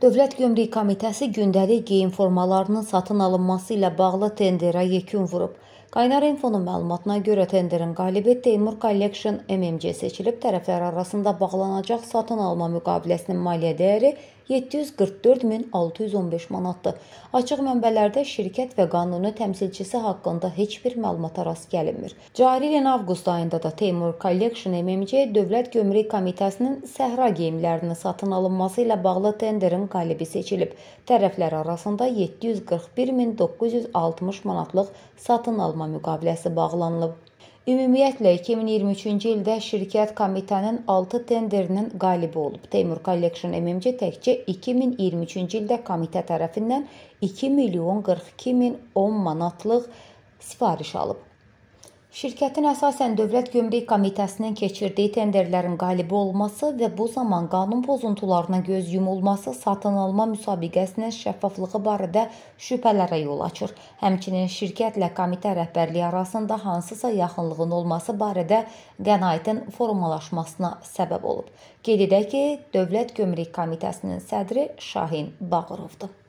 Dövlət Gömrük Komitəsi gündəlik geyim formalarının satın alınması ilə bağlı tenderə yekun vurub. Qaynar infonun məlumatına görə tenderin qalibi Teymur Collection MMC seçilib, tərəflər arasında bağlanacaq satın alma müqaviləsinin maliyyə dəyəri 744615 manatdır. Açıq mənbələrdə şirkət və qanuni təmsilçisi haqqında heç bir məlumata rast gəlinmir. Cari ilin avqust ayında da Teymur Collection MMC Dövlət Gömrük Komitəsinin səhra geyimlərinin satın alınması ilə bağlı tenderin qalibi seçilib. Tərəflər arasında 741960 manatlıq satın alma müqaviləsi bağlanılıb. Ümumiyyətlə 2023-cü ildə şirkət komitənin 6 tenderinin qalibi olub. Teymur Collection MMC təkcə 2023-cü ildə komitə tərəfindən 2 milyon 42 min 10 manatlıq sifariş alıb. Şirkətin əsasən Dövlət Gömrük Komitəsinin keçirdiyi tenderlərin qalibi olması və bu zaman qanun pozuntularına göz yumulması satın alma müsabiqəsinin şəffaflığı barədə şübhələrə yol açır. Həmçinin şirkətlə komitə rəhbərliyi arasında hansısa yaxınlığın olması barədə qənaətin formalaşmasına səbəb olub. Qeyd edək ki, Dövlət Gömrük Komitəsinin sədri Şahin Bağırovdur.